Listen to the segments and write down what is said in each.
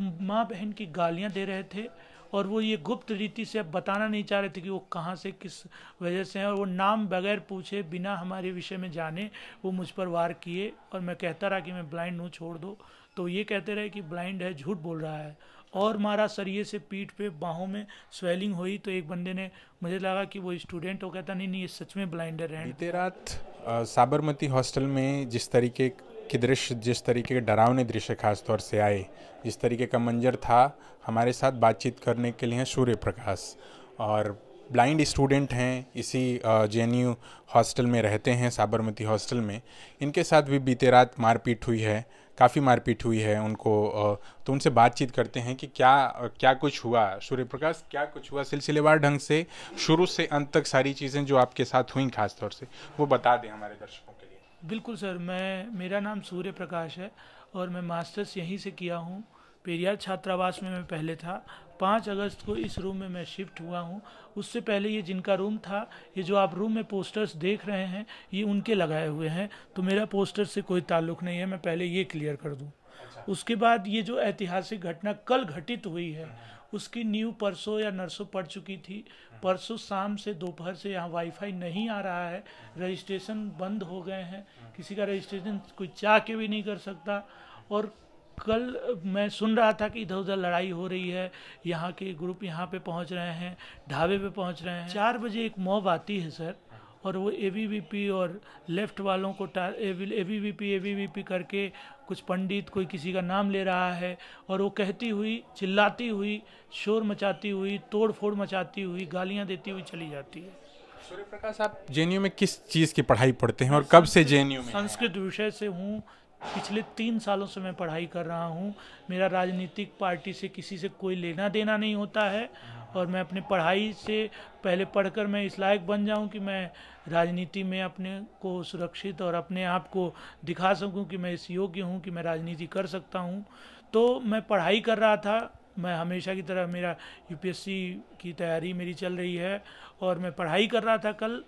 माँ बहन की गालियाँ दे रहे थे और वो ये गुप्त रीति से बताना नहीं चाह रहे थे कि वो कहाँ से किस वजह से हैं और वो नाम बगैर पूछे बिना हमारे विषय में जाने वो मुझ पर वार किए और मैं कहता रहा कि मैं ब्लाइंड हूँ छोड़ दो तो ये कहते रहे कि ब्लाइंड है झूठ बोल रहा है और मारा सरिये से पीठ पे बाहों में स्वेलिंग हुई तो एक बंदे ने मुझे लगा कि वो स्टूडेंट हो कहता नहीं नहीं ये सच में ब्लाइंड है बीते रात साबरमती हॉस्टल में जिस तरीके कि दृश्य जिस तरीके के डरावने दृश्य खासतौर से आए जिस तरीके का मंजर था हमारे साथ बातचीत करने के लिए सूर्य प्रकाश और ब्लाइंड स्टूडेंट हैं इसी जे एन हॉस्टल में रहते हैं साबरमती हॉस्टल में इनके साथ भी बीते रात मारपीट हुई है काफ़ी मारपीट हुई है उनको तो उनसे बातचीत करते हैं कि क्या क्या कुछ हुआ सूर्य प्रकाश क्या कुछ हुआ सिलसिलेवार ढंग से शुरू से अंत तक सारी चीज़ें जो आपके साथ हुई खासतौर से वो बता दें हमारे दर्शकों बिल्कुल सर मैं मेरा नाम सूर्य प्रकाश है और मैं मास्टर्स यहीं से किया हूँ पेरियार छात्रावास में मैं पहले था पाँच अगस्त को इस रूम में मैं शिफ्ट हुआ हूँ उससे पहले ये जिनका रूम था ये जो आप रूम में पोस्टर्स देख रहे हैं ये उनके लगाए हुए हैं तो मेरा पोस्टर से कोई ताल्लुक़ नहीं है मैं पहले ये क्लियर कर दूँ अच्छा। उसके बाद ये जो ऐतिहासिक घटना कल घटित हुई है हाँ। उसकी न्यू परसों या नर्सों पड़ चुकी थी हाँ। परसों शाम से दोपहर से यहाँ वाईफाई नहीं आ रहा है हाँ। रजिस्ट्रेशन बंद हो गए हैं किसी का रजिस्ट्रेशन कोई चाह के भी नहीं कर सकता और कल मैं सुन रहा था कि इधर उधर लड़ाई हो रही है यहाँ के ग्रुप यहाँ पे पहुँच रहे हैं ढाबे पे पहुँच रहे हैं चार बजे एक मॉब आती है सर और वो ए और लेफ्ट वालों को ए बी करके कुछ पंडित कोई किसी का नाम ले रहा है और वो कहती हुई चिल्लाती हुई शोर मचाती हुई तोड़ फोड़ मचाती हुई गालियाँ देती हुई चली जाती है सूर्य प्रकाश आप जे में किस चीज़ की पढ़ाई पढ़ते हैं और कब से जे में संस्कृत विषय से हूँ पिछले तीन सालों से मैं पढ़ाई कर रहा हूँ मेरा राजनीतिक पार्टी से किसी से कोई लेना देना नहीं होता है और मैं अपनी पढ़ाई से पहले पढ़कर मैं इस लायक बन जाऊं कि मैं राजनीति में अपने को सुरक्षित और अपने आप को दिखा सकूं कि मैं इस योग्य हूं कि मैं राजनीति कर सकता हूं तो मैं पढ़ाई कर रहा था मैं हमेशा की तरह मेरा यूपीएससी की तैयारी मेरी चल रही है और मैं पढ़ाई कर रहा था कल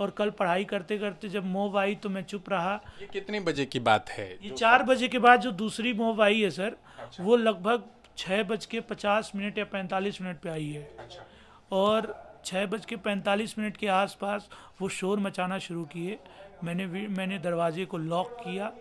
और कल पढ़ाई करते करते जब मोव आई तो मैं चुप रहा ये कितने बजे की बात है ये चार बजे के बाद जो दूसरी मोव आई है सर अच्छा। वो लगभग छः बज के पचास मिनट या पैंतालीस मिनट पे आई है अच्छा। और छः बज के पैंतालीस मिनट के आसपास वो शोर मचाना शुरू किए मैंने मैंने दरवाजे को लॉक किया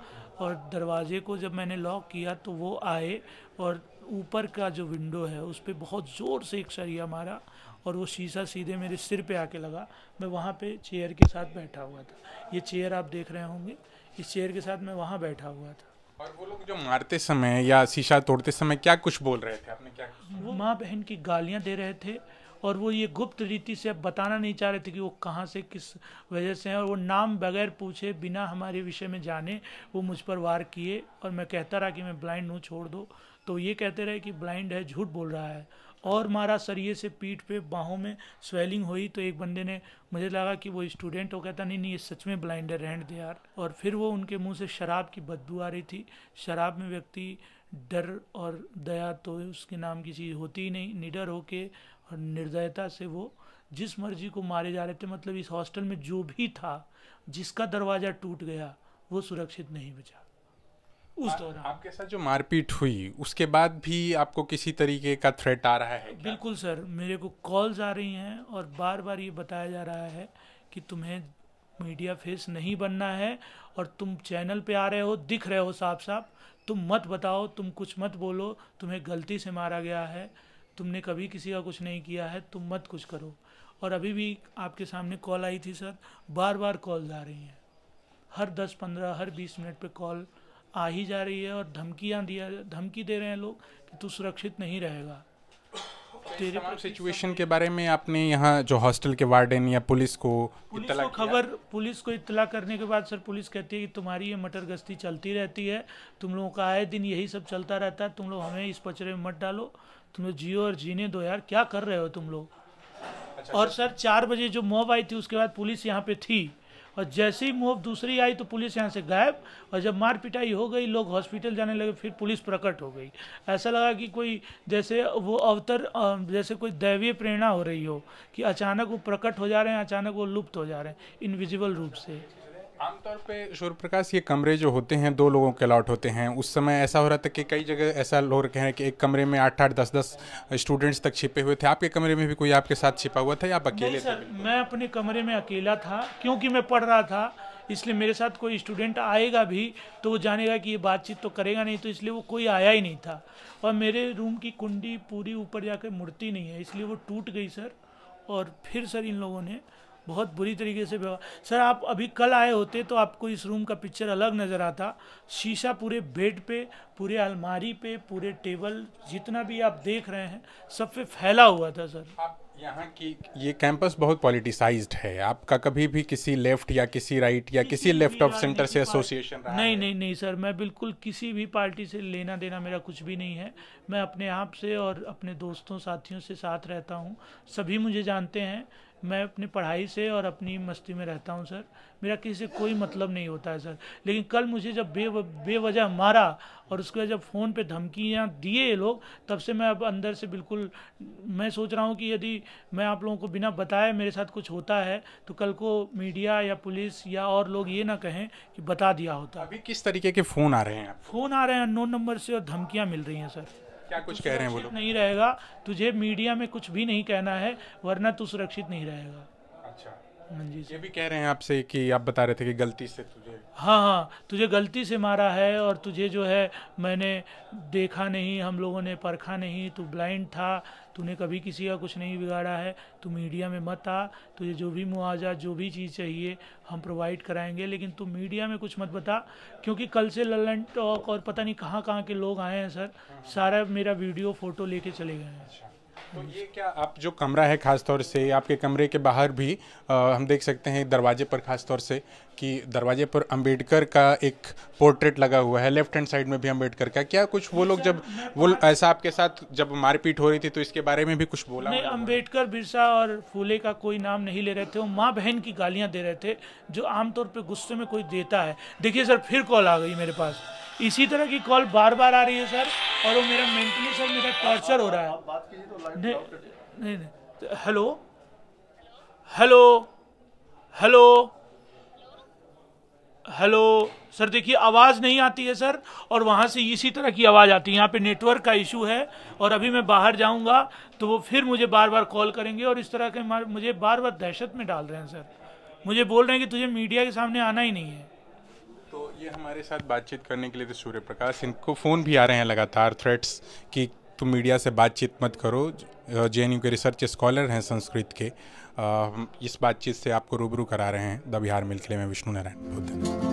और दरवाजे को जब मैंने लॉक किया तो वो आए और ऊपर का जो विंडो है उस पर बहुत ज़ोर से एक सरिया मारा और वो शीशा सीधे मेरे सिर पे आके लगा मैं वहाँ पे चेयर के साथ बैठा हुआ था ये चेयर आप देख रहे होंगे इस चेयर के साथ मैं वहाँ बैठा हुआ था और वो लोग जो मारते समय या शीशा तोड़ते समय क्या कुछ बोल रहे थे आपने क्या वो माँ बहन की गालियाँ दे रहे थे और वो ये गुप्त रीति से अब बताना नहीं चाह रहे थे कि वो कहाँ से किस वजह से हैं और वो नाम बगैर पूछे बिना हमारे विषय में जाने वो मुझ पर वार किए और मैं कहता रहा कि मैं ब्लाइंड हूँ छोड़ दो तो ये कहते रहे कि ब्लाइंड है झूठ बोल रहा है और मारा सरिये से पीठ पे बाहों में स्वेलिंग हुई तो एक बंदे ने मुझे लगा कि वो स्टूडेंट हो कहता नहीं नहीं ये सच में ब्लाइंड है रहने दे यार और फिर वो उनके मुंह से शराब की बदबू आ रही थी शराब में व्यक्ति डर और दया तो उसके नाम की चीज़ होती ही नहीं निडर होके और निर्दयता से वो जिस मर्जी को मारे जा रहे थे मतलब इस हॉस्टल में जो भी था जिसका दरवाज़ा टूट गया वो सुरक्षित नहीं बचा उस दौरान आपके साथ जो मारपीट हुई उसके बाद भी आपको किसी तरीके का थ्रेट आ रहा है क्या? बिल्कुल सर मेरे को कॉल्स आ रही हैं और बार बार ये बताया जा रहा है कि तुम्हें मीडिया फेस नहीं बनना है और तुम चैनल पे आ रहे हो दिख रहे हो साफ साफ तुम मत बताओ तुम कुछ मत बोलो तुम्हें गलती से मारा गया है तुमने कभी किसी का कुछ नहीं किया है तुम मत कुछ करो और अभी भी आपके सामने कॉल आई थी सर बार बार कॉल्स आ रही हैं हर दस पंद्रह हर बीस मिनट पे कॉल आ ही जा रही है और धमकियां दिया धमकी दे रहे हैं लोग कि तू सुरक्षित नहीं रहेगा तो तेरे सिचुएशन के बारे में आपने यहाँ जो हॉस्टल के वार्डन या पुलिस को पुलिस को खबर पुलिस को इतला करने के बाद सर पुलिस कहती है कि तुम्हारी ये मटर गश्ती चलती रहती है तुम लोगों का आए दिन यही सब चलता रहता है तुम लोग हमें इस पचरे में मत डालो तुम लोग जियो और जीने दो यार क्या कर रहे हो तुम लोग अच्छा, और सर चार बजे जो मॉब आई थी उसके बाद पुलिस यहाँ पे थी और जैसे ही मूव दूसरी आई तो पुलिस यहाँ से गायब और जब मार पिटाई हो गई लोग हॉस्पिटल जाने लगे फिर पुलिस प्रकट हो गई ऐसा लगा कि कोई जैसे वो अवतर जैसे कोई दैवीय प्रेरणा हो रही हो कि अचानक वो प्रकट हो जा रहे हैं अचानक वो लुप्त हो जा रहे हैं इनविजिबल रूप से आमतौर पे शोर प्रकाश ये कमरे जो होते हैं दो लोगों के अलाट होते हैं उस समय ऐसा हो रहा था कि कई जगह ऐसा लोग रखे हैं कि एक कमरे में आठ आठ दस दस स्टूडेंट्स तक छिपे हुए थे आपके कमरे में भी कोई आपके साथ छिपा हुआ था या आप अकेले सर, थे मैं अपने कमरे में अकेला था क्योंकि मैं पढ़ रहा था इसलिए मेरे साथ कोई स्टूडेंट आएगा भी तो वो जानेगा कि ये बातचीत तो करेगा नहीं तो इसलिए वो कोई आया ही नहीं था और मेरे रूम की कुंडी पूरी ऊपर जाकर मुड़ती नहीं है इसलिए वो टूट गई सर और फिर सर इन लोगों ने बहुत बुरी तरीके से व्यवहार सर आप अभी कल आए होते तो आपको इस रूम का पिक्चर अलग नज़र आता शीशा पूरे बेड पे पूरे अलमारी पे पूरे टेबल जितना भी आप देख रहे हैं सब पे फैला हुआ था सर यहाँ की ये कैंपस बहुत पॉलिटिसाइज है आपका कभी भी किसी लेफ्ट या किसी राइट या किसी, किसी लेफ्ट ऑफ सेंटर से एसोसिएशन नहीं, नहीं नहीं नहीं सर मैं बिल्कुल किसी भी पार्टी से लेना देना मेरा कुछ भी नहीं है मैं अपने आप से और अपने दोस्तों साथियों से साथ रहता हूँ सभी मुझे जानते हैं मैं अपनी पढ़ाई से और अपनी मस्ती में रहता हूँ सर मेरा किसी से कोई मतलब नहीं होता है सर लेकिन कल मुझे जब बे बेवजह मारा और उसके बाद जब फ़ोन पे धमकियाँ दिए ये लोग तब से मैं अब अंदर से बिल्कुल मैं सोच रहा हूँ कि यदि मैं आप लोगों को बिना बताए मेरे साथ कुछ होता है तो कल को मीडिया या पुलिस या और लोग ये ना कहें कि बता दिया होता अभी किस तरीके के फ़ोन आ रहे हैं फ़ोन आ रहे हैं अननोन नंबर से और धमकियाँ मिल रही हैं सर क्या कुछ कह रहे हैं वो लोग नहीं रहेगा तुझे मीडिया में कुछ भी नहीं कहना है वरना तू सुरक्षित नहीं रहेगा अच्छा हाँ ये भी कह रहे हैं आपसे कि आप बता रहे थे कि गलती से तुझे हाँ हाँ तुझे गलती से मारा है और तुझे जो है मैंने देखा नहीं हम लोगों ने परखा नहीं तू ब्लाइंड था तूने कभी किसी का कुछ नहीं बिगाड़ा है तू मीडिया में मत आ तुझे जो भी मुआवजा जो भी चीज़ चाहिए हम प्रोवाइड कराएंगे लेकिन तू मीडिया में कुछ मत बता क्योंकि कल से ललन टॉक और पता नहीं कहाँ कहाँ के लोग आए हैं सर हाँ, हाँ। सारा मेरा वीडियो फ़ोटो लेके चले गए हैं अच्छा। तो ये क्या आप जो कमरा है खासतौर से आपके कमरे के बाहर भी आ, हम देख सकते हैं दरवाजे पर खासतौर से कि दरवाजे पर अंबेडकर का एक पोर्ट्रेट लगा हुआ है लेफ्ट हैंड साइड में भी अंबेडकर का क्या कुछ वो लोग जब वो ऐसा आपके साथ जब मारपीट हो रही थी तो इसके बारे में भी कुछ बोला नहीं अंबेडकर बिरसा और फूले का कोई नाम नहीं ले रहे थे वो माँ बहन की गालियाँ दे रहे थे जो आमतौर पर गुस्से में कोई देता है देखिए सर फिर कॉल आ गई मेरे पास इसी तरह की कॉल बार बार आ रही है सर और वो मेरा मेंटली सर मेरा टॉर्चर हो रहा है तो नहीं नहीं तो, hello hello hello hello sir देखिए आवाज़ नहीं आती है सर और वहाँ से इसी तरह की आवाज़ आती है यहाँ पे नेटवर्क का इशू है और अभी मैं बाहर जाऊँगा तो वो फिर मुझे बार बार कॉल करेंगे और इस तरह के मुझे बार बार दहशत में डाल रहे हैं सर मुझे बोल रहे हैं कि तुझे मीडिया के सामने आना ही नहीं है तो ये हमारे साथ बातचीत करने के लिए तो सूर्य प्रकाश इनको फ़ोन भी आ रहे हैं लगातार थ्रेट्स कि तुम मीडिया से बातचीत मत करो जे एन के रिसर्च स्कॉलर हैं संस्कृत के इस बातचीत से आपको रूबरू करा रहे हैं द बिहार मिल में विष्णु नारायण बहुत धन्यवाद